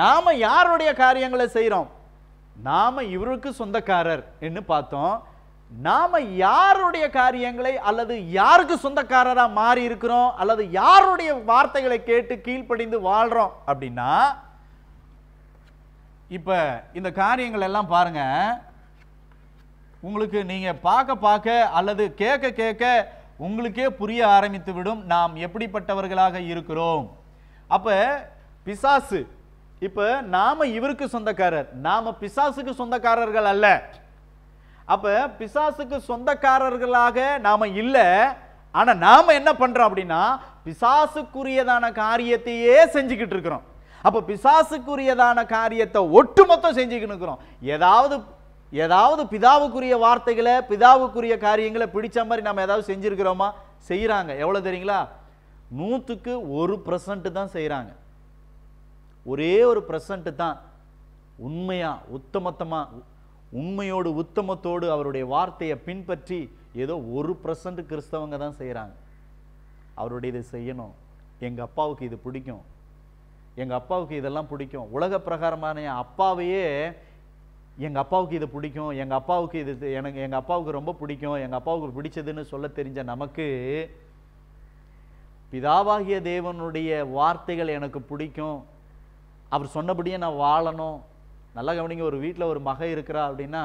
நாம் யாருடைய காரியங்களை செய்கிறோம் நாம் இவருக்கு சொந்தக்காரர் என்று பார்த்தோம் நாம் யாருடைய காரியங்களை அல்லது யாருக்கு சொந்தக்காரராக மாறி இருக்கிறோம் அல்லது யாருடைய வார்த்தைகளை கேட்டு கீழ்ப்படிந்து வாழ்கிறோம் அப்படின்னா இப்போ இந்த காரியங்கள் எல்லாம் பாருங்கள் உங்களுக்கு நீங்கள் பார்க்க பார்க்க அல்லது கேட்க கேட்க உங்களுக்கே புரிய ஆரம்பித்து விடும் நாம் எப்படிப்பட்டவர்களாக இருக்கிறோம் அப்போ பிசாசு இப்போ நாம இவருக்கு சொந்தக்காரர் நாம பிசாசுக்கு சொந்தக்காரர்கள் அல்ல அப்போ பிசாசுக்கு சொந்தக்காரர்களாக நாம இல்லை ஆனால் நாம் என்ன பண்ணுறோம் அப்படின்னா பிசாசுக்குரியதான காரியத்தையே செஞ்சுக்கிட்டு இருக்கிறோம் அப்போ பிசாசுக்குரியதான காரியத்தை ஒட்டுமொத்தம் செஞ்சுக்கிட்டு இருக்கிறோம் ஏதாவது ஏதாவது பிதாவுக்குரிய வார்த்தைகளை பிதாவுக்குரிய காரியங்களை பிடிச்ச மாதிரி நம்ம ஏதாவது செஞ்சுருக்கிறோமா செய்கிறாங்க எவ்வளோ தெரியுங்களா நூற்றுக்கு ஒரு பர்சன்ட் தான் செய்கிறாங்க ஒரே ஒரு ப்ரெசண்ட்டு தான் உண்மையாக உத்தமத்தமாக உண்மையோடு உத்தமத்தோடு அவருடைய வார்த்தையை பின்பற்றி ஏதோ ஒரு பர்சன்ட் கிறிஸ்தவங்க தான் செய்கிறாங்க அவருடைய இதை செய்யணும் எங்கள் அப்பாவுக்கு இது பிடிக்கும் எங்கள் அப்பாவுக்கு இதெல்லாம் பிடிக்கும் உலக பிரகாரமான என் அப்பாவையே எங்கள் அப்பாவுக்கு இது பிடிக்கும் எங்கள் அப்பாவுக்கு இது எனக்கு எங்கள் அப்பாவுக்கு ரொம்ப பிடிக்கும் எங்கள் அப்பாவுக்கு பிடிச்சதுன்னு சொல்ல தெரிஞ்ச நமக்கு பிதாவாகிய தேவனுடைய வார்த்தைகள் எனக்கு பிடிக்கும் அவர் சொன்னபடியே நான் வாழணும் நல்லா கவனிங்க ஒரு வீட்டில் ஒரு மகை இருக்கிறா அப்படின்னா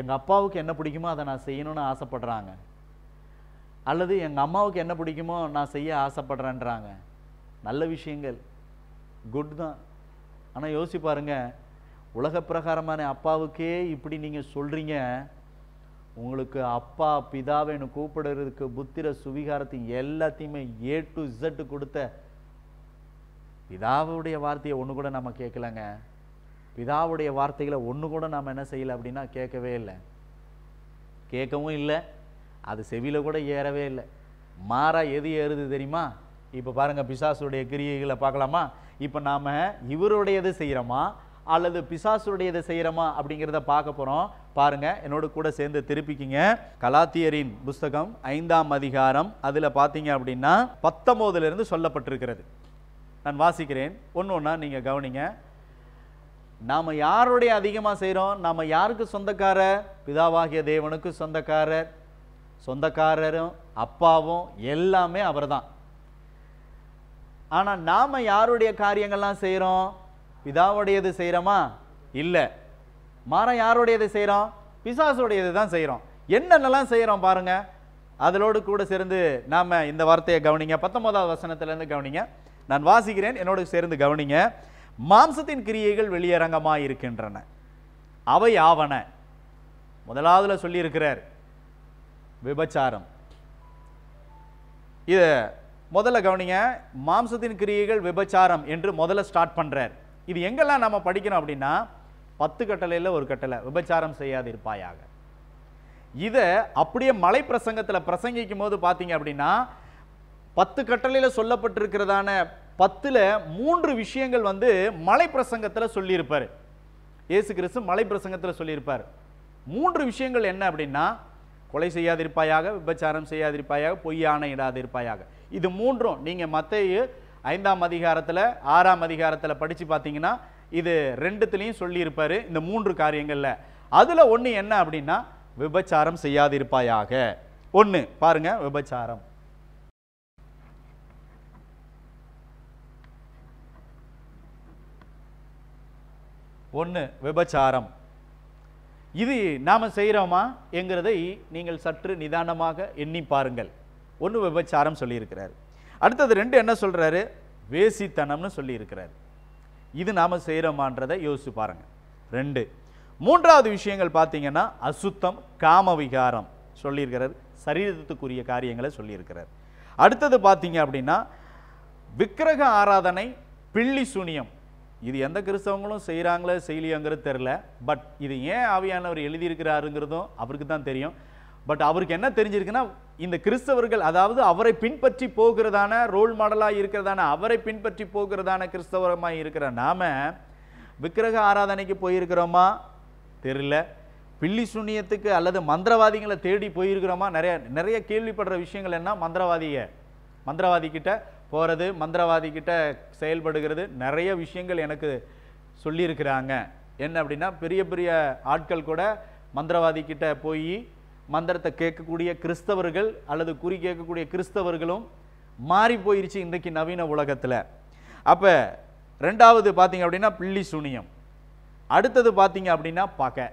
எங்கள் அப்பாவுக்கு என்ன பிடிக்குமோ அதை நான் செய்யணும்னு ஆசைப்பட்றாங்க அல்லது எங்கள் அம்மாவுக்கு என்ன பிடிக்குமோ நான் செய்ய ஆசைப்படுறேன்றாங்க நல்ல விஷயங்கள் குட் தான் ஆனால் யோசி பாருங்கள் உலக பிரகாரமான அப்பாவுக்கே இப்படி நீங்கள் சொல்கிறீங்க உங்களுக்கு அப்பா பிதாவை கூப்பிடுறதுக்கு புத்திர சுவிகாரத்தையும் எல்லாத்தையுமே ஏ டு இசட்டு கொடுத்த பிதாவுடைய வார்த்தையை ஒன்று கூட நம்ம கேட்கலங்க பிதாவுடைய வார்த்தைகளை ஒன்று கூட நம்ம என்ன செய்யலை அப்படின்னா கேட்கவே இல்லை கேட்கவும் இல்லை அது செவியில் கூட ஏறவே இல்லை மாறாக எது ஏறுது தெரியுமா இப்போ பாருங்கள் பிசாசுடைய கிரியைகளை பார்க்கலாமா இப்போ நாம் இவருடையது செய்கிறோமா அல்லது பிசாசுடையதை செய்கிறோமா அப்படிங்கிறத பார்க்க போகிறோம் பாருங்கள் என்னோட கூட சேர்ந்து திருப்பிக்கிங்க கலாத்தியரின் புஸ்தகம் ஐந்தாம் அதிகாரம் அதில் பார்த்தீங்க அப்படின்னா பத்தொம்போதுலேருந்து சொல்லப்பட்டிருக்கிறது நான் வாசிக்கிறேன் ஒன்று ஒன்றா நீங்கள் கவனிங்க நாம் யாருடைய அதிகமாக செய்கிறோம் நாம் யாருக்கு சொந்தக்காரர் பிதாவாகிய தேவனுக்கு சொந்தக்காரர் சொந்தக்காரரும் அப்பாவும் எல்லாமே அவர் தான் ஆனால் நாம் யாருடைய காரியங்கள்லாம் செய்கிறோம் பிதாவுடையது செய்கிறோமா இல்லை மாறம் யாருடையது செய்கிறோம் பிசாசுடையது தான் செய்கிறோம் என்னென்னலாம் செய்கிறோம் பாருங்கள் அதலோடு கூட சேர்ந்து நாம் இந்த வார்த்தையை கவனிங்க பத்தொம்போதாவது வசனத்துலேருந்து கவனிங்க நான் வாசிக்கிறேன் என்னோடு சேர்ந்து கவனிங்க மாம்சத்தின் கிரியைகள் வெளியரங்கமாக இருக்கின்றன அவை ஆவன முதலாவதுல சொல்லியிருக்கிறார் விபச்சாரம் இது முதல்ல கவனிங்க மாம்சத்தின் கிரியைகள் விபச்சாரம் என்று முதல்ல ஸ்டார்ட் பண்ணுறார் இது எங்கெல்லாம் நம்ம படிக்கணும் அப்படின்னா பத்து கட்டளையில் ஒரு கட்டளை விபச்சாரம் செய்யாதிருப்பாயாக இதை அப்படியே மலை பிரசங்கத்தில் பிரசங்கிக்கும் போது பார்த்தீங்க அப்படின்னா பத்து கட்டளையில் சொல்லப்பட்டிருக்கிறதான பத்தில் மூன்று விஷயங்கள் வந்து மலை பிரசங்கத்தில் சொல்லியிருப்பார் ஏசு கிறிஸ்து மலை பிரசங்கத்தில் சொல்லியிருப்பார் மூன்று விஷயங்கள் என்ன அப்படின்னா கொலை செய்யாதிருப்பாயாக விபச்சாரம் செய்யாதிருப்பாயாக பொய்யான இடாதிருப்பாயாக இது மூன்றும் நீங்கள் மற்ற ஐந்தாம் அதிகாரத்தில் ஆறாம் அதிகாரத்தில் படித்து பார்த்தீங்கன்னா இது ரெண்டுத்துலேயும் சொல்லியிருப்பார் இந்த மூன்று காரியங்களில் அதில் ஒன்று என்ன அப்படின்னா விபச்சாரம் செய்யாதிருப்பாயாக ஒன்று பாருங்கள் விபச்சாரம் ஒன்று விபச்சாரம் இது நாம் செய்கிறோமா என்கிறதை நீங்கள் சற்று நிதானமாக எண்ணி பாருங்கள் ஒன்று விபச்சாரம் சொல்லியிருக்கிறார் அடுத்தது ரெண்டு என்ன சொல்கிறாரு வேசித்தனம்னு சொல்லியிருக்கிறார் இது நாம் செய்கிறோமான்றதை யோசிச்சு பாருங்கள் ரெண்டு மூன்றாவது விஷயங்கள் பார்த்தீங்கன்னா அசுத்தம் காமவிகாரம் சொல்லியிருக்கிறார் சரீரத்துக்குரிய காரியங்களை சொல்லியிருக்கிறார் அடுத்தது பார்த்தீங்க அப்படின்னா விக்கிரக ஆராதனை பில்லி சுனியம் இது எந்த கிறிஸ்தவங்களும் செய்கிறாங்களோ செய்யலையோங்கிறது தெரில பட் இது ஏன் ஆவியானவர் எழுதியிருக்கிறாருங்கிறதும் அவருக்கு தான் தெரியும் பட் அவருக்கு என்ன தெரிஞ்சிருக்குன்னா இந்த கிறிஸ்தவர்கள் அதாவது அவரை பின்பற்றி போகிறதான ரோல் மாடலாக இருக்கிறதான அவரை பின்பற்றி போகிறதான கிறிஸ்தவரமாக இருக்கிற நாம் விக்கிரக ஆராதனைக்கு போயிருக்கிறோமா தெரில பில்லி சுண்ணியத்துக்கு அல்லது மந்திரவாதிகளை தேடி போயிருக்கிறோமா நிறைய நிறைய கேள்விப்படுற விஷயங்கள் என்ன மந்திரவாதியை மந்திரவாதிக்கிட்ட போகிறது மந்திரவாதிக்கிட்ட செயல்படுகிறது நிறைய விஷயங்கள் எனக்கு சொல்லியிருக்கிறாங்க என்ன அப்படின்னா பெரிய பெரிய ஆட்கள் கூட மந்திரவாதிக்கிட்ட போய் மந்திரத்தை கேட்கக்கூடிய கிறிஸ்தவர்கள் அல்லது குறி கேட்கக்கூடிய கிறிஸ்தவர்களும் மாறி போயிருச்சு இன்றைக்கு நவீன உலகத்தில் அப்போ ரெண்டாவது பார்த்தீங்க அப்படின்னா பில்லி சுனியம் அடுத்தது பார்த்தீங்க அப்படின்னா பகை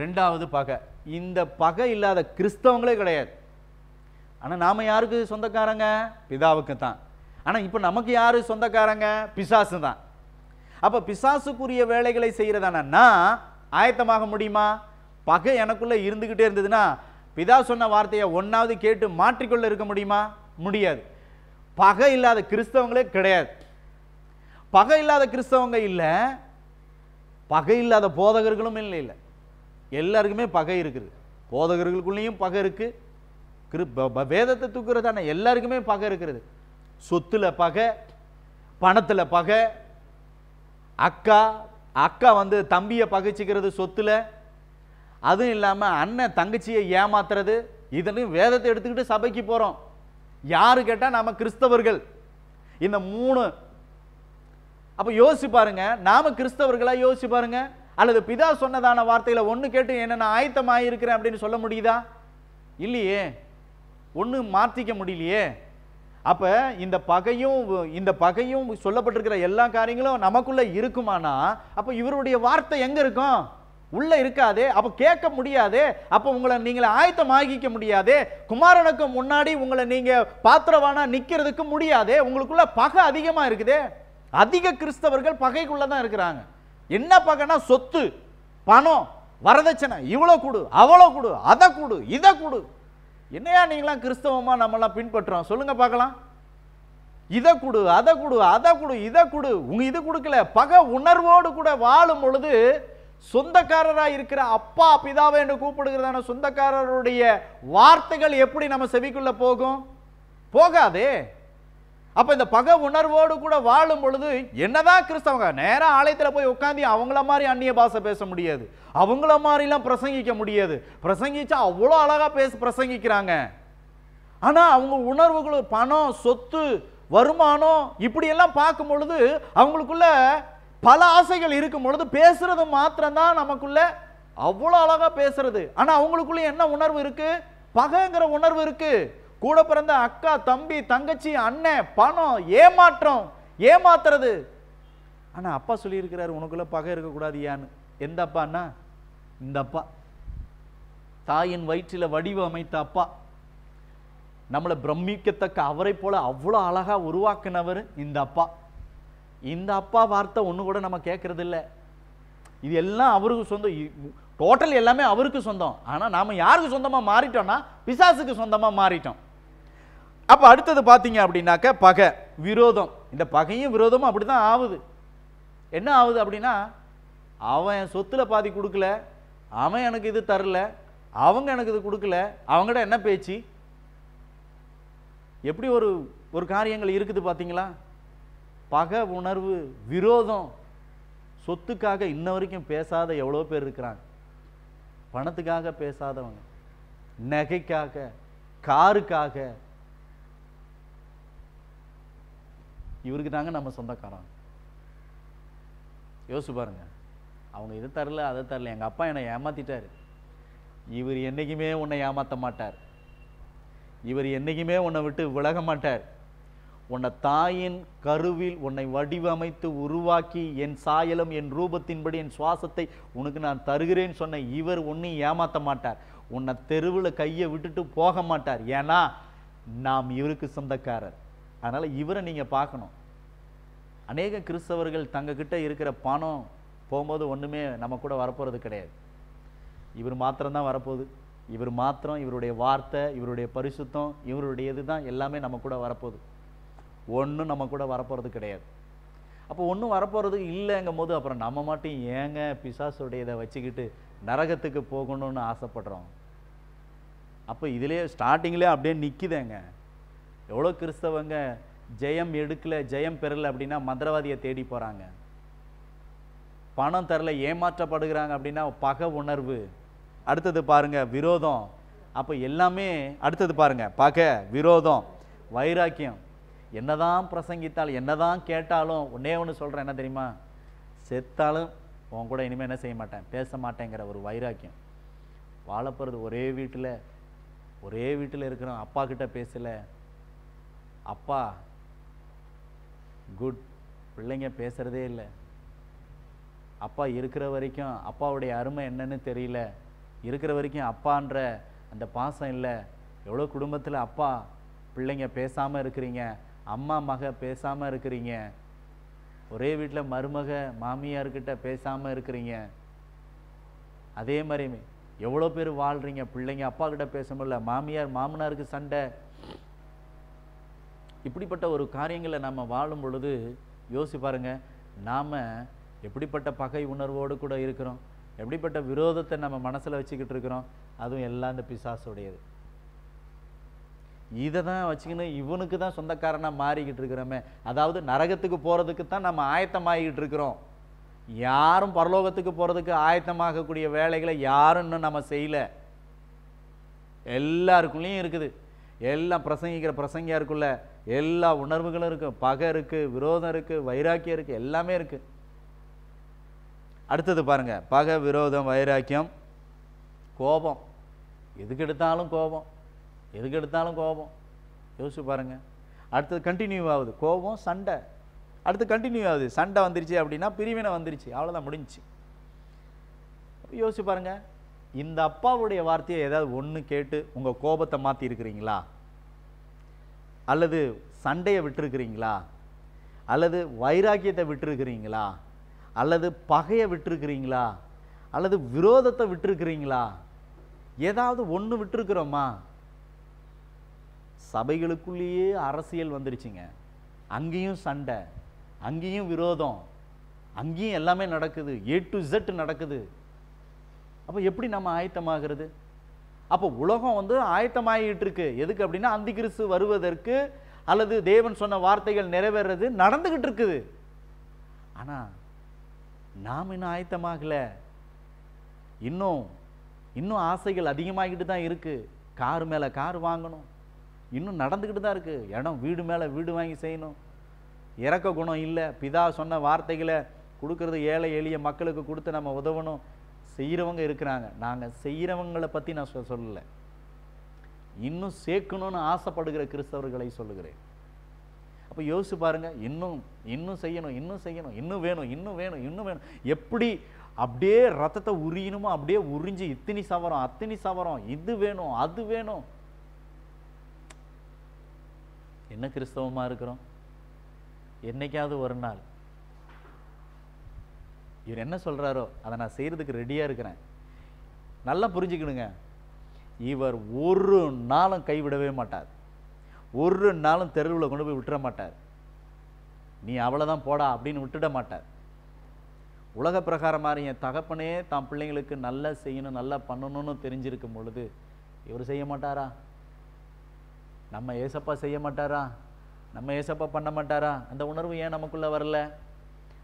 ரெண்டாவது பகை இந்த பகை இல்லாத கிறிஸ்தவங்களே கிடையாது ஆனால் நாம் யாருக்கு சொந்தக்காரங்க பிதாவுக்கு தான் ஆனால் இப்போ நமக்கு யார் சொந்தக்காரங்க பிசாசு தான் அப்போ பிசாசுக்குரிய வேலைகளை செய்கிறதானா ஆயத்தமாக முடியுமா பகை எனக்குள்ளே இருந்துக்கிட்டே இருந்ததுன்னா பிதா சொன்ன வார்த்தையை ஒன்றாவது கேட்டு மாற்றிக்கொள்ள இருக்க முடியுமா முடியாது பகை இல்லாத கிறிஸ்தவங்களே கிடையாது பகை இல்லாத கிறிஸ்தவங்க இல்லை பகை இல்லாத போதகர்களும் இல்லை இல்லை எல்லாருக்குமே பகை இருக்குது போதகர்களுக்குள்ளேயும் பகை இருக்குது கிருப்ப வேதத்தை தூக்குறது ஆனால் எல்லாருக்குமே பகை இருக்கிறது சொத்தில் பகை பணத்தில் பகை அக்கா அக்கா வந்து தம்பியை பகைச்சிக்கிறது சொத்தில் அதுவும் இல்லாமல் அண்ணன் தங்கச்சியை ஏமாத்துறது இதனையும் வேதத்தை எடுத்துக்கிட்டு சபைக்கு போகிறோம் யார் கேட்டால் நாம் கிறிஸ்தவர்கள் இந்த மூணு அப்போ யோசிச்சு பாருங்க நாம் கிறிஸ்தவர்களாக யோசிச்சு பாருங்க அல்லது பிதா சொன்னதான வார்த்தையில் ஒன்று கேட்டு என்ன நான் ஆயத்தமாக இருக்கிறேன் அப்படின்னு சொல்ல முடியுதா இல்லையே ஒன்றும் மாற்றிக்க முடியலையே அப்போ இந்த பகையும் இந்த பகையும் சொல்லப்பட்டிருக்கிற எல்லா காரியங்களும் நமக்குள்ளே இருக்குமானா அப்போ இவருடைய வார்த்தை எங்கே இருக்கும் உள்ளே இருக்காதே அப்போ கேட்க முடியாதே அப்போ உங்களை நீங்களை ஆயத்தம் ஆகிக்க முடியாதே குமாரனுக்கு முன்னாடி உங்களை நீங்கள் பாத்திரவானா நிற்கிறதுக்கு முடியாதே உங்களுக்குள்ள பகை அதிகமாக இருக்குதே அதிக கிறிஸ்தவர்கள் பகைக்குள்ளே தான் இருக்கிறாங்க என்ன பகைனா சொத்து பணம் வரதட்சணை இவ்வளோ கொடு அவ்வளோ கொடு அதை கொடு இதை கொடு என்னையா நீங்களாம் கிறிஸ்தவமாக நம்மளாம் பின்பற்றுறோம் சொல்லுங்கள் பார்க்கலாம் இதை கொடு அதை கொடு அதை கொடு இதை கொடு உங்க இது கொடுக்கல பக உணர்வோடு கூட வாழும் பொழுது சொந்தக்காரராக இருக்கிற அப்பா பிதாவை என்று கூப்பிடுகிறதான சொந்தக்காரருடைய வார்த்தைகள் எப்படி நம்ம செவிக்குள்ள போகும் போகாதே அப்போ இந்த பக உணர்வோடு கூட வாழும் பொழுது என்னதான் கிறிஸ்தவங்க நேராக ஆலயத்தில் போய் உட்காந்து அவங்கள மாதிரி அந்நிய பாஷை பேச முடியாது அவங்கள மாதிரிலாம் பிரசங்கிக்க முடியாது பிரசங்கிச்சா அவ்வளோ அழகாக பேசி பிரசங்கிக்கிறாங்க ஆனால் அவங்க உணர்வுகள் பணம் சொத்து வருமானம் இப்படியெல்லாம் பார்க்கும் பொழுது அவங்களுக்குள்ள பல ஆசைகள் இருக்கும் பொழுது பேசுறது மாத்திரம்தான் நமக்குள்ள அவ்வளோ அழகாக பேசுறது ஆனால் அவங்களுக்குள்ள என்ன உணர்வு இருக்குது பகைங்கிற உணர்வு இருக்குது கூட பிறந்த அக்கா தம்பி தங்கச்சி அண்ணன் பணம் ஏமாற்றம் ஏமாத்துறது ஆனால் அப்பா சொல்லியிருக்கிறாரு உனக்குள்ளே பகை இருக்கக்கூடாது ஏன்னு எந்த அப்பான்னா இந்த அப்பா தாயின் வயிற்றில் வடிவமைத்த அப்பா நம்மளை பிரமிக்கத்தக்க அவரை போல் அவ்வளோ அழகாக உருவாக்குனவர் இந்த அப்பா இந்த அப்பா வார்த்தை ஒன்று கூட நம்ம கேட்கறது இல்லை இது எல்லாம் அவருக்கு சொந்தம் டோட்டல் எல்லாமே அவருக்கு சொந்தம் ஆனால் நாம் யாருக்கு சொந்தமாக மாறிட்டோம்னா பிசாசுக்கு சொந்தமாக மாறிட்டோம் அப்போ அடுத்தது பார்த்தீங்க அப்படின்னாக்க பகை விரோதம் இந்த பகையும் விரோதமும் அப்படி தான் ஆகுது என்ன ஆகுது அப்படின்னா அவன் சொத்தில் பாதி கொடுக்கல அவன் எனக்கு இது தரல அவங்க எனக்கு இது கொடுக்கல அவங்கள்ட என்ன பேச்சு எப்படி ஒரு ஒரு காரியங்கள் இருக்குது பார்த்தீங்களா பகை உணர்வு விரோதம் சொத்துக்காக இன்ன வரைக்கும் பேசாத எவ்வளோ பேர் இருக்கிறாங்க பணத்துக்காக பேசாதவங்க நகைக்காக காருக்காக இவருக்கு தாங்க நம்ம சொந்தக்காரன் யோசிச்சு பாருங்க அவங்க இது தரல அதை தரல எங்கள் அப்பா என்னை ஏமாற்றிட்டார் இவர் என்றைக்குமே உன்னை ஏமாற்ற மாட்டார் இவர் என்றைக்குமே உன்னை விட்டு விலக மாட்டார் உன்னை தாயின் கருவில் உன்னை வடிவமைத்து உருவாக்கி என் சாயலம் என் ரூபத்தின்படி என் சுவாசத்தை உனக்கு நான் தருகிறேன்னு சொன்ன இவர் ஒன்றும் ஏமாற்ற மாட்டார் உன்னை தெருவில் கையை விட்டுட்டு போக மாட்டார் ஏன்னா நாம் இவருக்கு சொந்தக்காரர் அதனால் இவரை நீங்கள் பார்க்கணும் அநேக கிறிஸ்தவர்கள் தங்கக்கிட்ட இருக்கிற பணம் போகும்போது ஒன்றுமே நம்ம கூட வரப்போகிறது கிடையாது இவர் மாத்திரம்தான் வரப்போகுது இவர் மாத்திரம் இவருடைய வார்த்தை இவருடைய பரிசுத்தம் இவருடைய இது தான் எல்லாமே நம்ம கூட வரப்போகுது ஒன்றும் நம்ம கூட வரப்போகிறது கிடையாது அப்போ ஒன்றும் வரப்போகிறது இல்லைங்கும் போது அப்புறம் நம்ம மட்டும் ஏங்க பிசாசுடைய இதை வச்சுக்கிட்டு நரகத்துக்கு போகணும்னு ஆசைப்படுறோம் அப்போ இதிலே ஸ்டார்டிங்லேயே அப்படியே நிற்கிதேங்க எவ்வளோ கிறிஸ்தவங்க ஜெயம் எடுக்கலை ஜெயம் பெறலை அப்படின்னா மந்திரவாதியை தேடி போகிறாங்க பணம் தரல ஏமாற்றப்படுகிறாங்க அப்படின்னா பக உணர்வு அடுத்தது பாருங்கள் விரோதம் அப்போ எல்லாமே அடுத்தது பாருங்கள் பகை விரோதம் வைராக்கியம் என்னதான் பிரசங்கித்தால் என்னதான் கேட்டாலும் ஒன்னே ஒன்று சொல்கிறேன் என்ன தெரியுமா செத்தாலும் உன் கூட இனிமேல் என்ன செய்ய மாட்டேன் பேச மாட்டேங்கிற ஒரு வைராக்கியம் வாழப்போகிறது ஒரே வீட்டில் ஒரே வீட்டில் இருக்கிறோம் அப்பா கிட்ட பேசலை அப்பா குட் பிள்ளைங்க பேசுகிறதே இல்லை அப்பா இருக்கிற வரைக்கும் அப்பாவுடைய அருமை என்னன்னு தெரியல இருக்கிற வரைக்கும் அப்பான்ற அந்த பாசம் இல்லை எவ்வளோ குடும்பத்தில் அப்பா பிள்ளைங்க பேசாமல் இருக்கிறீங்க அம்மா மக பேசாமல் இருக்கிறீங்க ஒரே வீட்டில் மருமக மாமியார்கிட்ட பேசாமல் இருக்கிறீங்க அதே மாதிரி எவ்வளோ பேர் வாழ்கிறீங்க பிள்ளைங்க அப்பா கிட்ட பேச முடியல மாமியார் மாமனாருக்கு சண்டை இப்படிப்பட்ட ஒரு காரியங்களை நம்ம வாழும் பொழுது யோசி பாருங்கள் நாம் எப்படிப்பட்ட பகை உணர்வோடு கூட இருக்கிறோம் எப்படிப்பட்ட விரோதத்தை நம்ம மனசில் வச்சுக்கிட்டு இருக்கிறோம் அதுவும் எல்லாம் இந்த பிசாசுடையது இதை தான் வச்சுக்கின்னு இவனுக்கு தான் சொந்தக்காரனாக மாறிக்கிட்டு இருக்கிறோமே அதாவது நரகத்துக்கு போகிறதுக்கு தான் நம்ம ஆயத்தமாகிக்கிட்டு இருக்கிறோம் யாரும் பரலோகத்துக்கு போகிறதுக்கு ஆயத்தமாகக்கூடிய வேலைகளை யாரும் இன்னும் நம்ம செய்யலை எல்லாருக்குள்ளேயும் இருக்குது எல்லாம் பிரசங்கிக்கிற பிரசங்கியாருக்குள்ளே எல்லா உணர்வுகளும் இருக்கும் பகை இருக்குது விரோதம் இருக்குது வைராக்கியம் இருக்குது எல்லாமே இருக்குது அடுத்தது பாருங்கள் பகை விரோதம் வைராக்கியம் கோபம் எதுக்கு எடுத்தாலும் கோபம் எதுக்கு எடுத்தாலும் கோபம் யோசிச்சு பாருங்கள் அடுத்தது கண்டினியூ ஆகுது கோபம் சண்டை அடுத்து கண்டினியூ ஆகுது சண்டை வந்துருச்சு அப்படின்னா பிரிவினை வந்துருச்சு அவ்வளோதான் முடிஞ்சிச்சு யோசிச்சு பாருங்கள் இந்த அப்பாவுடைய வார்த்தையை ஏதாவது ஒன்று கேட்டு உங்கள் கோபத்தை மாற்றி இருக்கிறீங்களா அல்லது சண்டையை விட்டுருக்கிறீங்களா அல்லது வைராக்கியத்தை விட்டுருக்கிறீங்களா அல்லது பகையை விட்டுருக்கிறீங்களா அல்லது விரோதத்தை விட்டுருக்கிறீங்களா ஏதாவது ஒன்று விட்டுருக்குறோமா சபைகளுக்குள்ளேயே அரசியல் வந்துருச்சுங்க அங்கேயும் சண்டை அங்கேயும் விரோதம் அங்கேயும் எல்லாமே நடக்குது ஏ டு இசட் நடக்குது அப்போ எப்படி நம்ம ஆயத்தமாகிறது அப்போ உலகம் வந்து ஆயத்தமாகிட்டு இருக்கு எதுக்கு அப்படின்னா அந்தி கிறிஸ்து வருவதற்கு அல்லது தேவன் சொன்ன வார்த்தைகள் நிறைவேறது நடந்துக்கிட்டு இருக்குது ஆனால் நாம் இன்னும் ஆயத்தமாகலை இன்னும் இன்னும் ஆசைகள் அதிகமாகிட்டு தான் இருக்குது கார் மேலே கார் வாங்கணும் இன்னும் நடந்துக்கிட்டு தான் இருக்குது இடம் வீடு மேலே வீடு வாங்கி செய்யணும் இறக்க குணம் இல்லை பிதா சொன்ன வார்த்தைகளை கொடுக்கறது ஏழை எளிய மக்களுக்கு கொடுத்து நம்ம உதவணும் செய்கிறவங்க இருக்கிறாங்க நாங்கள் செய்கிறவங்களை பற்றி நான் சொல்லலை இன்னும் சேர்க்கணும்னு ஆசைப்படுகிற கிறிஸ்தவர்களை சொல்லுகிறேன் அப்போ யோசிச்சு பாருங்கள் இன்னும் இன்னும் செய்யணும் இன்னும் செய்யணும் இன்னும் வேணும் இன்னும் வேணும் இன்னும் வேணும் எப்படி அப்படியே ரத்தத்தை உரியணுமோ அப்படியே உறிஞ்சு இத்தினி சவரம் அத்தினி சவரம் இது வேணும் அது வேணும் என்ன கிறிஸ்தவமாக இருக்கிறோம் என்னைக்காவது ஒரு நாள் இவர் என்ன சொல்கிறாரோ அதை நான் செய்கிறதுக்கு ரெடியாக இருக்கிறேன் நல்லா புரிஞ்சுக்கணுங்க இவர் ஒரு நாளும் கைவிடவே மாட்டார் ஒரு நாளும் தெருவில் கொண்டு போய் விட்டுற மாட்டார் நீ அவ்வளோதான் போடா அப்படின்னு விட்டுட மாட்டார் உலக பிரகாரமாக என் தகப்பனே தான் பிள்ளைங்களுக்கு நல்லா செய்யணும் நல்லா பண்ணணும்னு தெரிஞ்சிருக்கும் பொழுது இவர் செய்ய மாட்டாரா நம்ம ஏசப்பா செய்ய மாட்டாரா நம்ம ஏசப்பா பண்ண மாட்டாரா அந்த உணர்வு ஏன் நமக்குள்ளே வரல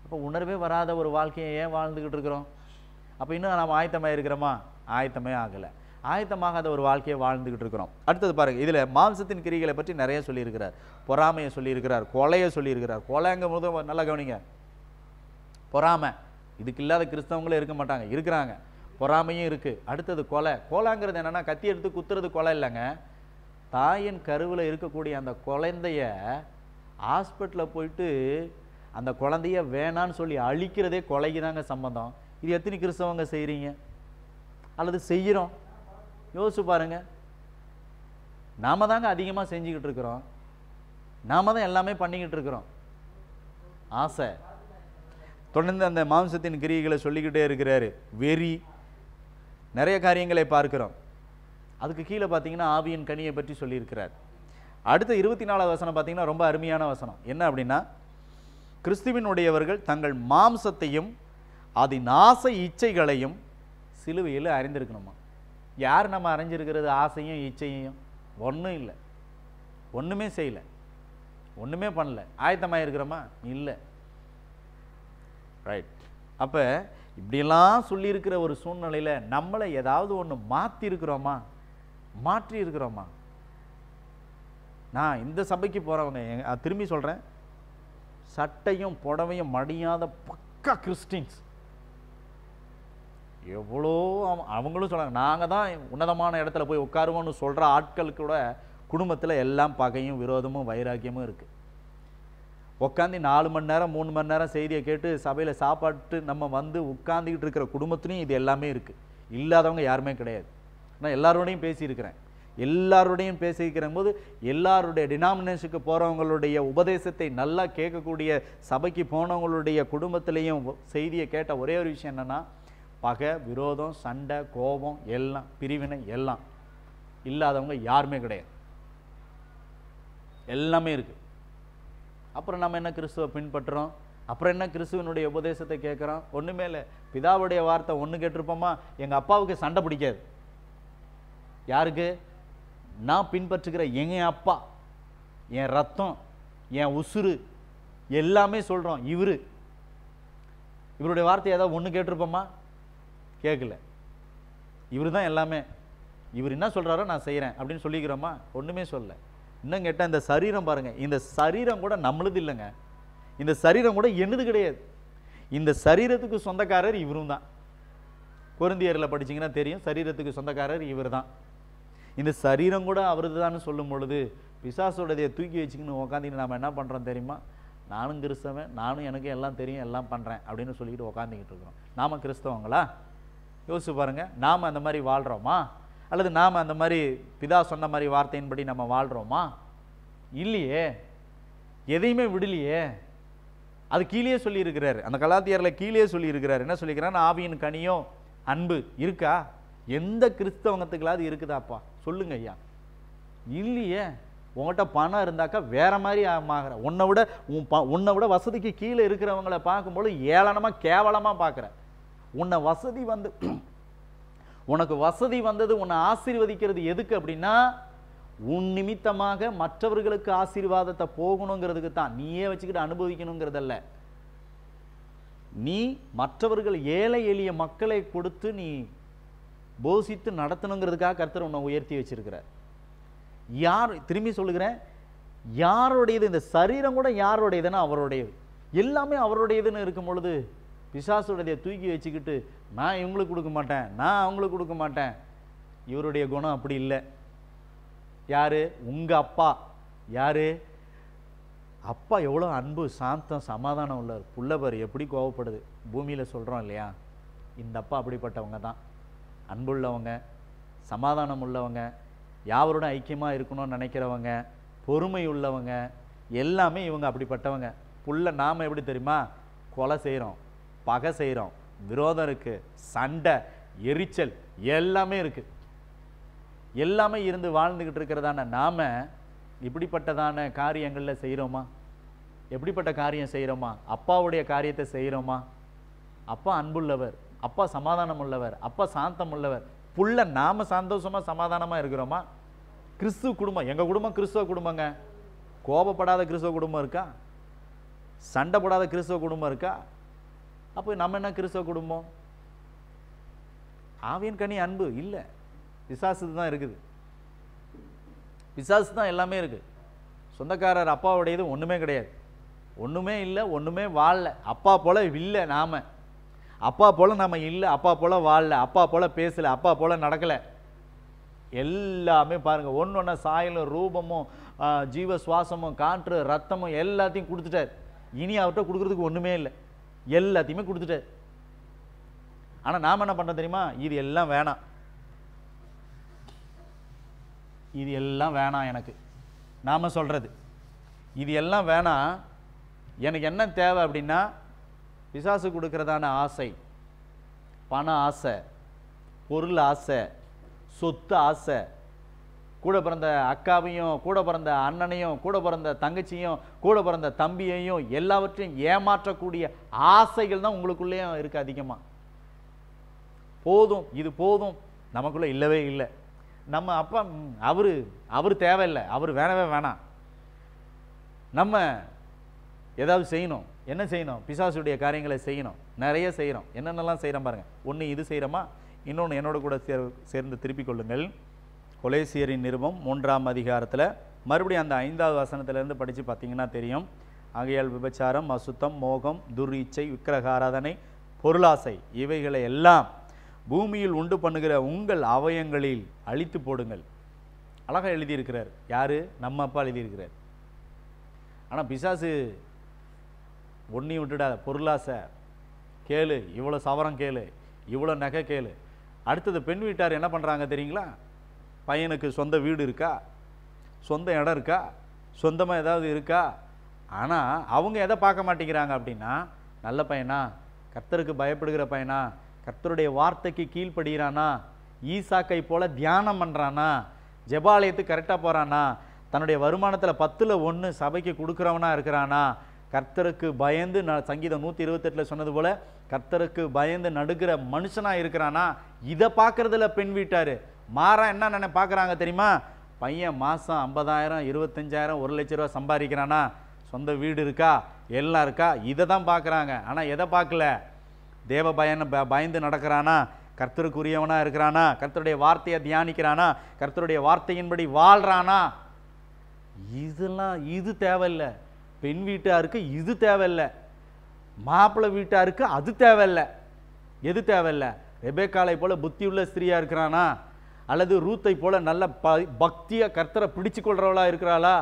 அப்போ உணர்வே வராத ஒரு வாழ்க்கையை ஏன் வாழ்ந்துக்கிட்டு இருக்கிறோம் அப்போ இன்னும் நாம் ஆயத்தமாக இருக்கிறோமா ஆயத்தமே ஆகலை ஆயத்தமாகாத ஒரு வாழ்க்கையை வாழ்ந்துக்கிட்டு இருக்கிறோம் அடுத்தது பாருங்கள் இதில் மாம்சத்தின் கிரிகளை பற்றி நிறைய சொல்லியிருக்கிறார் பொறாமையை சொல்லியிருக்கிறார் கொலையை சொல்லியிருக்கிறார் கொலைங்கும் போது நல்லா கவனிங்க பொறாமை இதுக்கு இல்லாத கிறிஸ்தவங்களும் இருக்க மாட்டாங்க இருக்கிறாங்க பொறாமையும் இருக்குது அடுத்தது கொலை கோலாங்கிறது என்னென்னா கத்தி எடுத்து குத்துறது கொலை இல்லைங்க தாயின் கருவில் இருக்கக்கூடிய அந்த குழந்தைய ஹாஸ்பிட்டலில் போயிட்டு அந்த குழந்தைய வேணான்னு சொல்லி அழிக்கிறதே கொலைக்கு தாங்க சம்மந்தம் இது எத்தனை கிறிஸ்தவங்க செய்கிறீங்க அல்லது செய்கிறோம் யோசிச்சு பாருங்கள் நாம் தாங்க அதிகமாக செஞ்சுக்கிட்டு இருக்கிறோம் நாம் தான் எல்லாமே பண்ணிக்கிட்டு இருக்கிறோம் ஆசை தொடர்ந்து அந்த மாம்சத்தின் கிரியைகளை சொல்லிக்கிட்டே இருக்கிறாரு வெறி நிறைய காரியங்களை பார்க்குறோம் அதுக்கு கீழே பார்த்தீங்கன்னா ஆவியின் கனியை பற்றி சொல்லியிருக்கிறார் அடுத்த இருபத்தி நாலாவது வசனம் பார்த்தீங்கன்னா ரொம்ப அருமையான வசனம் என்ன அப்படின்னா கிறிஸ்துவினுடையவர்கள் தங்கள் மாம்சத்தையும் அதன் ஆசை இச்சைகளையும் சிலுவையில் அறிந்திருக்கணுமா யார் நம்ம அறிஞ்சிருக்கிறது ஆசையும் இச்சையும் ஒன்றும் இல்லை ஒன்றுமே செய்யலை ஒன்றுமே பண்ணல ஆயத்தமாக இருக்கிறோமா இல்லை ரைட் அப்போ இப்படிலாம் சொல்லியிருக்கிற ஒரு சூழ்நிலையில் நம்மளை ஏதாவது ஒன்று மாற்றிருக்கிறோமா மாற்றி இருக்கிறோமா நான் இந்த சபைக்கு போகிறவங்க திரும்பி சொல்கிறேன் சட்டையும் புடவையும் மடியாத பக்கா கிறிஸ்டின்ஸ் எவ்வளோ அவங்களும் சொல்கிறாங்க நாங்கள் தான் உன்னதமான இடத்துல போய் உட்காருவோம்னு சொல்கிற ஆட்கள் கூட குடும்பத்தில் எல்லாம் பகையும் விரோதமும் வைராக்கியமும் இருக்குது உட்காந்து நாலு மணி நேரம் மூணு மணி நேரம் செய்தியை கேட்டு சபையில் சாப்பாட்டு நம்ம வந்து உட்காந்துக்கிட்டு இருக்கிற குடும்பத்துலேயும் இது எல்லாமே இருக்குது இல்லாதவங்க யாருமே கிடையாது நான் எல்லாரோடையும் பேசியிருக்கிறேன் எல்லாருடையும் பேசிக்கிற போது எல்லாருடைய டினாமினேஷனுக்கு போகிறவங்களுடைய உபதேசத்தை நல்லா கேட்கக்கூடிய சபைக்கு போனவங்களுடைய குடும்பத்திலையும் செய்தியை கேட்ட ஒரே ஒரு விஷயம் என்னென்னா பகை விரோதம் சண்டை கோபம் எல்லாம் பிரிவினை எல்லாம் இல்லாதவங்க யாருமே கிடையாது எல்லாமே இருக்குது அப்புறம் நம்ம என்ன கிறிஸ்துவை பின்பற்றுறோம் அப்புறம் என்ன கிறிஸ்துவனுடைய உபதேசத்தை கேட்குறோம் ஒன்றுமே இல்லை பிதாவுடைய வார்த்தை ஒன்று கேட்டிருப்போமா எங்கள் அப்பாவுக்கு சண்டை பிடிக்காது யாருக்கு நான் பின்பற்றுகிற எங்கள் அப்பா என் ரத்தம் என் உசுறு எல்லாமே சொல்கிறோம் இவர் இவருடைய வார்த்தை ஏதாவது ஒன்று கேட்டிருப்போமா கேட்கல இவர் தான் எல்லாமே இவர் என்ன சொல்கிறாரோ நான் செய்கிறேன் அப்படின்னு சொல்லிக்கிறோமா ஒன்றுமே சொல்லலை இன்னும் கேட்டால் இந்த சரீரம் பாருங்கள் இந்த சரீரம் கூட நம்மளது இல்லைங்க இந்த சரீரம் கூட என்னது கிடையாது இந்த சரீரத்துக்கு சொந்தக்காரர் இவரும் தான் குருந்தியரில் படிச்சிங்கன்னா தெரியும் சரீரத்துக்கு சொந்தக்காரர் இவர் தான் இந்த சரீரம் கூட அவரது தான்னு சொல்லும் பொழுது பிசாசோடதையை தூக்கி வச்சுக்கின்னு உக்காந்தின்னு நாம் என்ன பண்ணுறோம் தெரியுமா நானும் கிறிஸ்தவன் நானும் எனக்கு எல்லாம் தெரியும் எல்லாம் பண்ணுறேன் அப்படின்னு சொல்லிக்கிட்டு உக்காந்துக்கிட்டு இருக்கிறோம் நாம் கிறிஸ்தவங்களா யோசிச்சு பாருங்கள் நாம் அந்த மாதிரி வாழ்கிறோமா அல்லது நாம் அந்த மாதிரி பிதா சொன்ன மாதிரி வார்த்தையின்படி நம்ம வாழ்கிறோமா இல்லையே எதையுமே விடலையே அது கீழே சொல்லியிருக்கிறாரு அந்த கலாத்தியாரில் கீழே சொல்லியிருக்கிறார் என்ன சொல்லியிருக்கிறான் ஆவியின் கனியோ அன்பு இருக்கா எந்த கிறிஸ்தவங்கத்துக்களாவது இருக்குதாப்பா சொல்லுங்க ஐயா இல்லையே உங்கள்கிட்ட பணம் இருந்தாக்கா வேற மாதிரி ஆகிற உன்னை விட உன் ப உன்னை விட வசதிக்கு கீழே இருக்கிறவங்களை பார்க்கும்போது ஏளனமாக கேவலமாக பார்க்குற உன்னை வசதி வந்து உனக்கு வசதி வந்தது உன்னை ஆசீர்வதிக்கிறது எதுக்கு அப்படின்னா உன் நிமித்தமாக மற்றவர்களுக்கு ஆசீர்வாதத்தை போகணுங்கிறதுக்கு தான் நீயே வச்சுக்கிட்டு அனுபவிக்கணுங்கிறதல்ல நீ மற்றவர்கள் ஏழை எளிய மக்களை கொடுத்து நீ போஷித்து நடத்தணுங்கிறதுக்காக கர்த்தர் உன்னை உயர்த்தி வச்சிருக்கிறார் யார் திரும்பி சொல்லுகிறேன் யாருடையது இந்த சரீரம் கூட யாருடையதுன்னா அவருடையது எல்லாமே அவருடையதுன்னு இருக்கும் பொழுது பிசாசுடைய தூக்கி வச்சுக்கிட்டு நான் இவங்களுக்கு கொடுக்க மாட்டேன் நான் அவங்களுக்கு கொடுக்க மாட்டேன் இவருடைய குணம் அப்படி இல்லை யார் உங்கள் அப்பா யார் அப்பா எவ்வளோ அன்பு சாந்தம் சமாதானம் உள்ளார் புள்ளவர் எப்படி கோவப்படுது பூமியில் சொல்கிறோம் இல்லையா இந்த அப்பா அப்படிப்பட்டவங்க தான் அன்புள்ளவங்க சமாதானம் உள்ளவங்க யாவருடன் ஐக்கியமாக இருக்கணும்னு நினைக்கிறவங்க பொறுமை உள்ளவங்க எல்லாமே இவங்க அப்படிப்பட்டவங்க புள்ள நாம் எப்படி தெரியுமா கொலை செய்கிறோம் பகை செய்கிறோம் விரோதம் இருக்குது சண்டை எரிச்சல் எல்லாமே இருக்குது எல்லாமே இருந்து வாழ்ந்துக்கிட்டு இருக்கிறதான நாம் இப்படிப்பட்டதான காரியங்களில் செய்கிறோமா எப்படிப்பட்ட காரியம் செய்கிறோமா அப்பாவுடைய காரியத்தை செய்கிறோமா அப்பா அன்புள்ளவர் அப்பா சமாதானம் உள்ளவர் அப்பா சாந்தம் உள்ளவர் புள்ள நாம் சந்தோஷமாக சமாதானமாக இருக்கிறோமா கிறிஸ்துவ குடும்பம் எங்கள் குடும்பம் கிறிஸ்துவ குடும்பங்க கோபப்படாத கிறிஸ்துவ குடும்பம் இருக்கா சண்டை போடாத கிறிஸ்துவ குடும்பம் இருக்கா அப்போ நம்ம என்ன கிறிஸ்துவ குடும்பம் ஆவியன் கனி அன்பு இல்லை விசாசத்து தான் இருக்குது விசாசு தான் எல்லாமே இருக்குது சொந்தக்காரர் அப்பாவுடையது ஒன்றுமே கிடையாது ஒன்றுமே இல்லை ஒன்றுமே வாழல அப்பா போல் இல்லை நாம் அப்பா போல் நம்ம இல்லை அப்பா போல் வாழல அப்பா போல் பேசலை அப்பா போல் நடக்கலை எல்லாமே பாருங்கள் ஒன்று ஒன்றா சாயலும் ரூபமும் ஜீவ சுவாசமும் காற்று ரத்தமும் எல்லாத்தையும் கொடுத்துட்டார் இனி அவர்கிட்ட கொடுக்குறதுக்கு ஒன்றுமே இல்லை எல்லாத்தையுமே கொடுத்துட்டார் ஆனால் நாம் என்ன பண்ணுறோம் தெரியுமா இது எல்லாம் வேணாம் இது எல்லாம் வேணாம் எனக்கு நாம் சொல்கிறது இது எல்லாம் வேணாம் எனக்கு என்ன தேவை அப்படின்னா பிசாசு கொடுக்கறதான ஆசை பண ஆசை பொருள் ஆசை சொத்து ஆசை கூட பிறந்த அக்காவையும் கூட பிறந்த அண்ணனையும் கூட பிறந்த தங்கச்சியும் கூட பிறந்த தம்பியையும் எல்லாவற்றையும் ஏமாற்றக்கூடிய ஆசைகள் தான் உங்களுக்குள்ளேயும் இருக்குது அதிகமாக போதும் இது போதும் நமக்குள்ளே இல்லவே இல்லை நம்ம அப்பா அவர் அவர் தேவையில்லை அவர் வேணவே வேணாம் நம்ம ஏதாவது செய்யணும் என்ன செய்யணும் பிசாசுடைய காரியங்களை செய்யணும் நிறைய செய்கிறோம் என்னென்னலாம் செய்கிறோம் பாருங்கள் ஒன்று இது செய்கிறோமா இன்னொன்று என்னோட கூட சேர் சேர்ந்து திருப்பிக் கொள்ளுங்கள் கொலேசியரின் நிருபம் மூன்றாம் அதிகாரத்தில் மறுபடியும் அந்த ஐந்தாவது வசனத்திலேருந்து படித்து பார்த்தீங்கன்னா தெரியும் ஆகையால் விபச்சாரம் அசுத்தம் மோகம் துர் இச்சை விக்கிரகாராதனை பொருளாசை இவைகளை எல்லாம் பூமியில் உண்டு பண்ணுகிற உங்கள் அவயங்களில் அழித்து போடுங்கள் அழகாக எழுதியிருக்கிறார் யார் நம்ம அப்பா எழுதியிருக்கிறார் ஆனால் பிசாசு ஒன்றையும் விட்டுடாத பொருளாசை கேளு இவ்வளோ சவரம் கேளு இவ்வளோ நகை கேளு அடுத்தது பெண் வீட்டார் என்ன பண்ணுறாங்க தெரியுங்களா பையனுக்கு சொந்த வீடு இருக்கா சொந்த இடம் இருக்கா சொந்தமாக ஏதாவது இருக்கா ஆனால் அவங்க எதை பார்க்க மாட்டேங்கிறாங்க அப்படின்னா நல்ல பையனா கர்த்தருக்கு பயப்படுகிற பையனா கர்த்தருடைய வார்த்தைக்கு கீழ்ப்படுகிறானா ஈசாக்கை போல் தியானம் பண்ணுறானா ஜெபாலயத்துக்கு கரெக்டாக போகிறானா தன்னுடைய வருமானத்தில் பத்தில் ஒன்று சபைக்கு கொடுக்குறவனா இருக்கிறானா கர்த்தருக்கு பயந்து ந சங்கீதம் நூற்றி இருபத்தெட்டில் சொன்னது போல் கர்த்தருக்கு பயந்து நடுக்கிற மனுஷனாக இருக்கிறானா இதை பார்க்குறதுல பெண் வீட்டார் மாறா என்ன நினை பார்க்குறாங்க தெரியுமா பையன் மாதம் ஐம்பதாயிரம் இருபத்தஞ்சாயிரம் ஒரு லட்ச ரூபா சம்பாதிக்கிறானா சொந்த வீடு இருக்கா எல்லாம் இருக்கா இதை தான் பார்க்குறாங்க ஆனால் எதை பார்க்கல தேவ பயன் ப பயந்து நடக்கிறானா கர்த்தருக்குரியவனாக இருக்கிறானா கர்த்தருடைய வார்த்தையை தியானிக்கிறானா கர்த்தருடைய வார்த்தையின்படி வாழ்கிறானா இதெல்லாம் இது தேவையில்லை பெண் வீட்டாருக்கு இது தேவையில்லை மாப்பிள்ளை வீட்டாருக்கு அது தேவையில்லை எது தேவையில்லை ரெபேக்காலை போல் உள்ள ஸ்திரீயா இருக்கிறானா அல்லது ரூத்தை போல் நல்ல ப பக்தியாக கர்த்தரை பிடிச்சு கொள்கிறவளா இருக்கிறாளா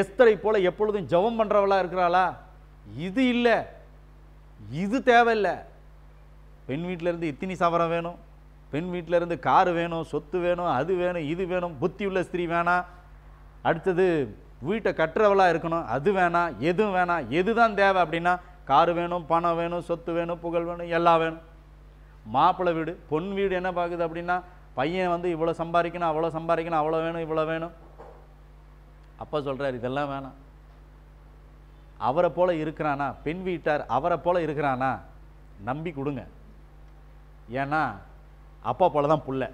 எஸ்தரை போல் எப்பொழுதும் ஜபம் பண்ணுறவளா இருக்கிறாளா இது இல்லை இது தேவையில்லை பெண் வீட்டிலேருந்து இத்தினி சவரம் வேணும் பெண் இருந்து கார் வேணும் சொத்து வேணும் அது வேணும் இது வேணும் புத்தி உள்ள ஸ்திரீ வேணாம் அடுத்தது வீட்டை கட்டுறவளாக இருக்கணும் அது வேணாம் எதுவும் வேணாம் எது தான் தேவை அப்படின்னா கார் வேணும் பணம் வேணும் சொத்து வேணும் புகழ் வேணும் எல்லாம் வேணும் மாப்பிள்ளை வீடு பொன் வீடு என்ன பார்க்குது அப்படின்னா பையன் வந்து இவ்வளோ சம்பாதிக்கணும் அவ்வளோ சம்பாதிக்கணும் அவ்வளோ வேணும் இவ்வளோ வேணும் அப்பா சொல்கிறார் இதெல்லாம் வேணாம் அவரை போல் இருக்கிறானா பெண் வீட்டார் அவரை போல் இருக்கிறானா நம்பி கொடுங்க ஏன்னா அப்பா போல தான் புள்ள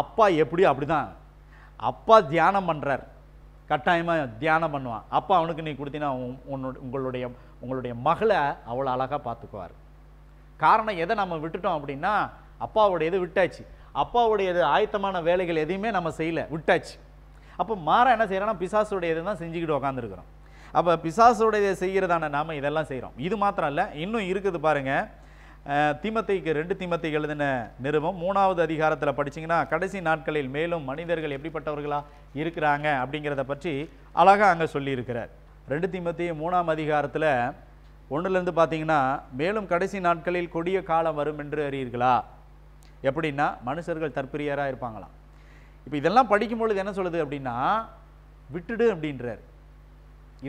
அப்பா எப்படியோ அப்படி தான் அப்பா தியானம் பண்ணுறார் கட்டாயமாக தியானம் பண்ணுவான் அப்போ அவனுக்கு நீ கொடுத்தீங்கன்னா உன்னோட உங்களுடைய உங்களுடைய மகளை அவ்வளோ அழகாக பார்த்துக்குவார் காரணம் எதை நம்ம விட்டுட்டோம் அப்படின்னா அப்பாவுடைய இது விட்டாச்சு அப்பாவுடைய இது ஆயத்தமான வேலைகள் எதையுமே நம்ம செய்யலை விட்டாச்சு அப்போ மாற என்ன செய்கிறோன்னா பிசாசுடைய இது தான் செஞ்சுக்கிட்டு உக்காந்துருக்குறோம் அப்போ பிசாசுடைய செய்கிறதான நாம் இதெல்லாம் செய்கிறோம் இது மாத்திரம் இல்லை இன்னும் இருக்குது பாருங்கள் தீமத்தைக்கு ரெண்டு தீமத்தை எழுதின நிறுவம் மூணாவது அதிகாரத்தில் படிச்சிங்கன்னா கடைசி நாட்களில் மேலும் மனிதர்கள் எப்படிப்பட்டவர்களாக இருக்கிறாங்க அப்படிங்கிறத பற்றி அழகாக அங்கே சொல்லியிருக்கிறார் ரெண்டு தீமத்தையும் மூணாம் அதிகாரத்தில் ஒன்றுலேருந்து பார்த்தீங்கன்னா மேலும் கடைசி நாட்களில் கொடிய காலம் வரும் என்று அறியீர்களா எப்படின்னா மனுஷர்கள் தற்பிரியராக இருப்பாங்களாம் இப்போ இதெல்லாம் படிக்கும் பொழுது என்ன சொல்லுது அப்படின்னா விட்டுடு அப்படின்றார்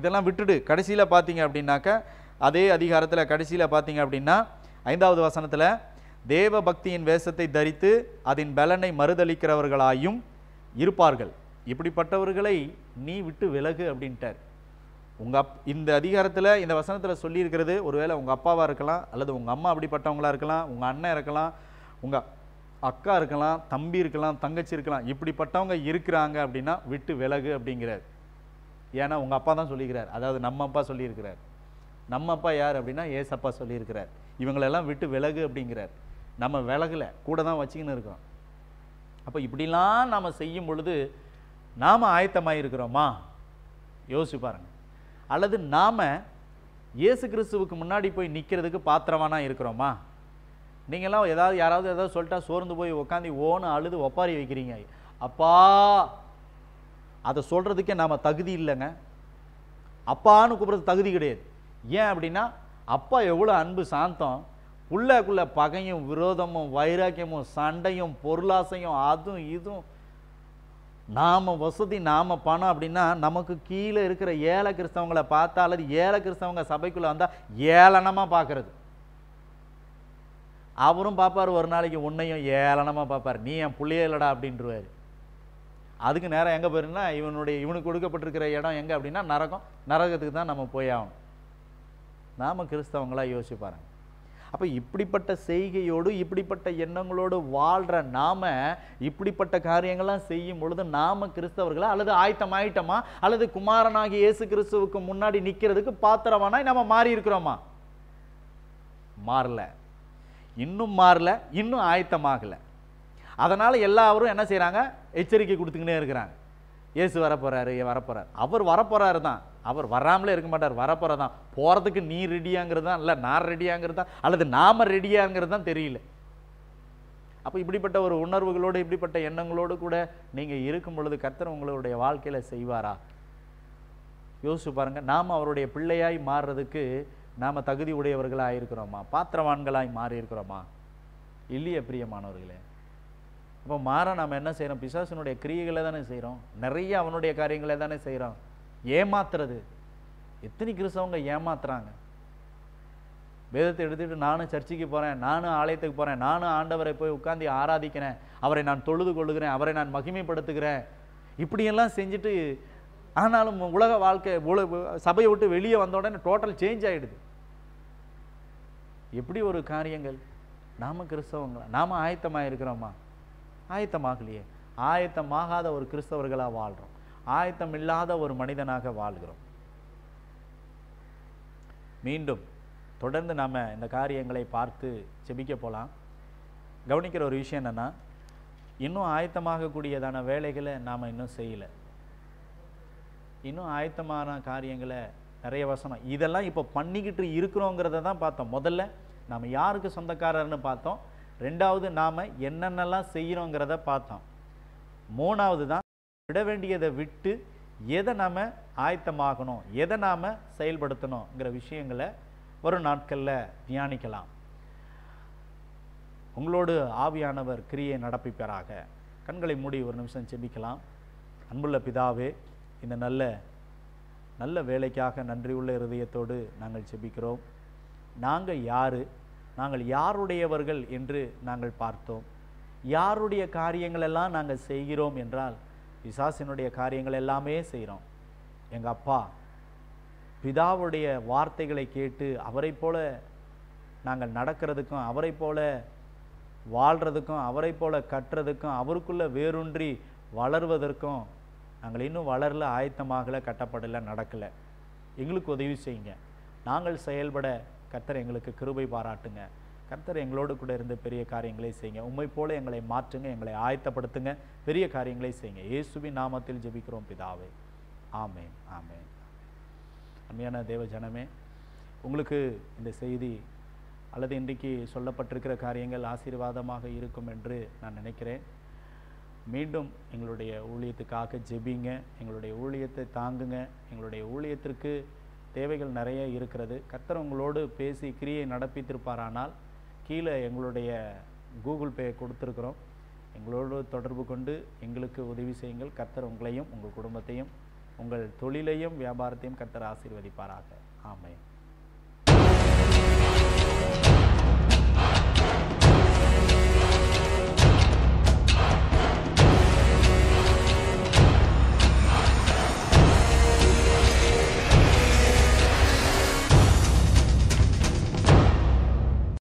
இதெல்லாம் விட்டுடு கடைசியில் பார்த்தீங்க அப்படின்னாக்க அதே அதிகாரத்தில் கடைசியில் பார்த்தீங்க அப்படின்னா ஐந்தாவது வசனத்தில் தேவ பக்தியின் வேஷத்தை தரித்து அதன் பலனை மறுதளிக்கிறவர்களாயும் இருப்பார்கள் இப்படிப்பட்டவர்களை நீ விட்டு விலகு அப்படின்ட்டார் உங்கள் அப் இந்த அதிகாரத்தில் இந்த வசனத்தில் சொல்லியிருக்கிறது ஒருவேளை உங்கள் அப்பாவாக இருக்கலாம் அல்லது உங்கள் அம்மா அப்படிப்பட்டவங்களா இருக்கலாம் உங்கள் அண்ணன் இருக்கலாம் உங்கள் அக்கா இருக்கலாம் தம்பி இருக்கலாம் தங்கச்சி இருக்கலாம் இப்படிப்பட்டவங்க இருக்கிறாங்க அப்படின்னா விட்டு விலகு அப்படிங்கிறார் ஏன்னா உங்கள் அப்பா தான் சொல்லியிருக்கிறார் அதாவது நம்ம அப்பா சொல்லியிருக்கிறார் நம்ம அப்பா யார் அப்படின்னா ஏசப்பா சொல்லியிருக்கிறார் இவங்களெல்லாம் விட்டு விலகு அப்படிங்கிறார் நம்ம விலகலை கூட தான் வச்சுக்கின்னு இருக்கோம் அப்போ இப்படிலாம் நாம் செய்யும் பொழுது நாம் ஆயத்தமாக இருக்கிறோமா யோசிச்சு பாருங்கள் அல்லது நாம் இயேசு கிறிஸ்துவுக்கு முன்னாடி போய் நிற்கிறதுக்கு பாத்திரமானா இருக்கிறோமா நீங்களாம் ஏதாவது யாராவது ஏதாவது சொல்லிட்டா சோர்ந்து போய் உட்காந்து ஓன்னு அழுது ஒப்பாரி வைக்கிறீங்க அப்பா அதை சொல்கிறதுக்கே நாம் தகுதி இல்லைங்க அப்பான்னு கூப்பிட்றது தகுதி கிடையாது ஏன் அப்படின்னா அப்பா எவ்வளோ அன்பு சாந்தம் உள்ளக்குள்ளே பகையும் விரோதமும் வைராக்கியமும் சண்டையும் பொருளாசையும் அதுவும் இதுவும் நாம் வசதி நாம் பணம் அப்படின்னா நமக்கு கீழே இருக்கிற ஏழை கிறிஸ்தவங்களை பார்த்தா அல்லது ஏழை கிறிஸ்தவங்க சபைக்குள்ளே வந்தால் ஏளனமாக பார்க்குறது அவரும் பார்ப்பார் ஒரு நாளைக்கு உன்னையும் ஏளனமாக பார்ப்பார் நீ என் பிள்ளையே இல்லடா அப்படின்ட்டுருவார் அதுக்கு நேரம் எங்கே போயிருந்தால் இவனுடைய இவனுக்கு கொடுக்கப்பட்டிருக்கிற இடம் எங்கே அப்படின்னா நரகம் நரகத்துக்கு தான் நம்ம போய் ஆகணும் நாம் கிறிஸ்தவங்களாக யோசிச்சு பாருங்கள் அப்போ இப்படிப்பட்ட செய்கையோடு இப்படிப்பட்ட எண்ணங்களோடு வாழ்கிற நாம் இப்படிப்பட்ட காரியங்கள்லாம் செய்யும் பொழுது நாம் கிறிஸ்தவர்களா அல்லது ஆயத்தமாயிட்டோமா அல்லது குமாரனாகி இயேசு கிறிஸ்துவுக்கு முன்னாடி நிற்கிறதுக்கு பாத்திரமானா நம்ம மாறி இருக்கிறோமா மாறல இன்னும் மாறல இன்னும் ஆயத்தமாகலை அதனால் எல்லாரும் என்ன செய்கிறாங்க எச்சரிக்கை கொடுத்துக்கிட்டே இருக்கிறாங்க இயேசு வரப்போகிறாரு வரப்போகிறார் அவர் வரப்போகிறாரு தான் அவர் வராமலே இருக்க மாட்டார் வரப்போகிற தான் போகிறதுக்கு நீ ரெடியாங்கிறது தான் இல்லை நான் ரெடியாங்கிறது தான் அல்லது நாம் ரெடியாங்கிறது தான் தெரியல அப்போ இப்படிப்பட்ட ஒரு உணர்வுகளோடு இப்படிப்பட்ட எண்ணங்களோடு கூட நீங்கள் இருக்கும் பொழுது கர்த்தர் உங்களுடைய வாழ்க்கையில் செய்வாரா யோசிச்சு பாருங்கள் நாம் அவருடைய பிள்ளையாய் மாறுறதுக்கு நாம் தகுதி உடையவர்களாக இருக்கிறோமா பாத்திரவான்களாய் மாறி இருக்கிறோமா இல்லையே பிரியமானவர்களே அப்போ மாற நாம் என்ன செய்கிறோம் பிசாசனுடைய கிரியைகளை தானே செய்கிறோம் நிறைய அவனுடைய காரியங்களை தானே செய்கிறோம் ஏமாத்துறது எத்தனை கிறிஸ்தவங்க ஏமாத்துறாங்க வேதத்தை எடுத்துகிட்டு நானும் சர்ச்சுக்கு போகிறேன் நானும் ஆலயத்துக்கு போகிறேன் நானும் ஆண்டவரை போய் உட்காந்து ஆராதிக்கிறேன் அவரை நான் தொழுது கொள்ளுகிறேன் அவரை நான் மகிமைப்படுத்துகிறேன் இப்படியெல்லாம் செஞ்சுட்டு ஆனாலும் உலக வாழ்க்கை சபையை விட்டு வெளியே வந்த உடனே டோட்டல் சேஞ்ச் ஆகிடுது எப்படி ஒரு காரியங்கள் நாம் கிறிஸ்தவங்களா நாம் ஆயத்தமாக இருக்கிறோமா ஆயத்தமாகலையே ஆயத்தமாகாத ஒரு கிறிஸ்தவர்களாக வாழ்கிறோம் ஆயத்தம் இல்லாத ஒரு மனிதனாக வாழ்கிறோம் மீண்டும் தொடர்ந்து நாம் இந்த காரியங்களை பார்த்து செபிக்க போகலாம் கவனிக்கிற ஒரு விஷயம் என்னென்னா இன்னும் ஆயத்தமாகக்கூடியதான வேலைகளை நாம் இன்னும் செய்யலை இன்னும் ஆயத்தமான காரியங்களை நிறைய வசனம் இதெல்லாம் இப்போ பண்ணிக்கிட்டு இருக்கிறோங்கிறத தான் பார்த்தோம் முதல்ல நாம் யாருக்கு சொந்தக்காரர்னு பார்த்தோம் ரெண்டாவது நாம் என்னென்னலாம் செய்கிறோங்கிறத பார்த்தோம் மூணாவது தான் விட வேண்டியதை விட்டு எதை நாம் ஆயத்தமாகணும் எதை நாம் செயல்படுத்தணுங்கிற விஷயங்களை வரும் நாட்களில் தியானிக்கலாம் உங்களோடு ஆவியானவர் கிரியை நடப்பிப்பராக கண்களை மூடி ஒரு நிமிஷம் செபிக்கலாம் அன்புள்ள பிதாவே இந்த நல்ல நல்ல வேலைக்காக நன்றியுள்ள இருதயத்தோடு நாங்கள் செபிக்கிறோம் நாங்கள் யார் நாங்கள் யாருடையவர்கள் என்று நாங்கள் பார்த்தோம் யாருடைய காரியங்களெல்லாம் நாங்கள் செய்கிறோம் என்றால் பிசாசினுடைய காரியங்கள் எல்லாமே செய்கிறோம் எங்கள் அப்பா பிதாவுடைய வார்த்தைகளை கேட்டு அவரை போல நாங்கள் நடக்கிறதுக்கும் அவரை போல வாழ்கிறதுக்கும் அவரை போல கட்டுறதுக்கும் அவருக்குள்ளே வேரூன்றி வளர்வதற்கும் நாங்கள் இன்னும் வளரல ஆயத்தமாகலை கட்டப்படலை நடக்கலை எங்களுக்கு உதவி செய்யுங்க நாங்கள் செயல்பட கர்த்தர் எங்களுக்கு கிருபை பாராட்டுங்க கர்த்தர் எங்களோடு கூட இருந்து பெரிய காரியங்களை செய்யுங்க உண்மை போல எங்களை மாற்றுங்க எங்களை ஆயத்தப்படுத்துங்க பெரிய காரியங்களை செய்யுங்க இயேசுவின் நாமத்தில் ஜெபிக்கிறோம் பிதாவே ஆமேன் ஆமேன் அருமையான தேவ ஜனமே உங்களுக்கு இந்த செய்தி அல்லது இன்றைக்கு சொல்லப்பட்டிருக்கிற காரியங்கள் ஆசீர்வாதமாக இருக்கும் என்று நான் நினைக்கிறேன் மீண்டும் எங்களுடைய ஊழியத்துக்காக ஜெபிங்க எங்களுடைய ஊழியத்தை தாங்குங்க எங்களுடைய ஊழியத்திற்கு தேவைகள் நிறைய இருக்கிறது கத்தர் உங்களோடு பேசி கிரியை நடப்பித்திருப்பாரானால் கீழே எங்களுடைய கூகுள் பே கொடுத்துருக்குறோம் எங்களோடு தொடர்பு கொண்டு எங்களுக்கு உதவி செய்யுங்கள் கத்தர் உங்களையும் உங்கள் குடும்பத்தையும் உங்கள் தொழிலையும் வியாபாரத்தையும் கர்த்தர் ஆசீர்வதிப்பாராக ஆமையன்